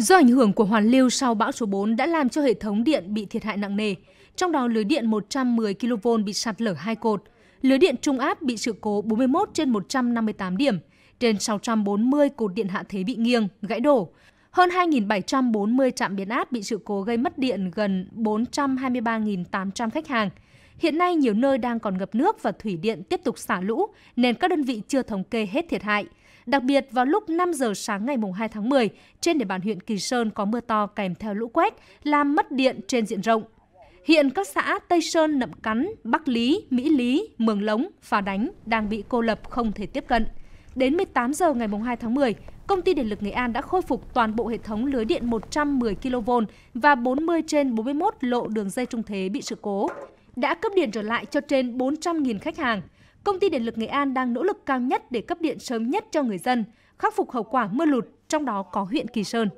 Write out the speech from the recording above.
Do ảnh hưởng của hoàn lưu sau bão số 4 đã làm cho hệ thống điện bị thiệt hại nặng nề, trong đó lưới điện 110 kV bị sạt lở hai cột, lưới điện trung áp bị sự cố 41 trên 158 điểm, trên 640 cột điện hạ thế bị nghiêng, gãy đổ. Hơn 2.740 trạm biến áp bị sự cố gây mất điện gần 423.800 khách hàng. Hiện nay nhiều nơi đang còn ngập nước và thủy điện tiếp tục xả lũ nên các đơn vị chưa thống kê hết thiệt hại. Đặc biệt, vào lúc 5 giờ sáng ngày 2 tháng 10, trên địa bàn huyện Kỳ Sơn có mưa to kèm theo lũ quét, làm mất điện trên diện rộng. Hiện các xã Tây Sơn, Nậm Cắn, Bắc Lý, Mỹ Lý, Mường Lống, Phà Đánh đang bị cô lập không thể tiếp cận. Đến 18 giờ ngày 2 tháng 10, Công ty Điện lực Nghệ An đã khôi phục toàn bộ hệ thống lưới điện 110 kV và 40 trên 41 lộ đường dây trung thế bị sự cố. Đã cấp điện trở lại cho trên 400.000 khách hàng. Công ty Điện lực Nghệ An đang nỗ lực cao nhất để cấp điện sớm nhất cho người dân, khắc phục hậu quả mưa lụt, trong đó có huyện Kỳ Sơn.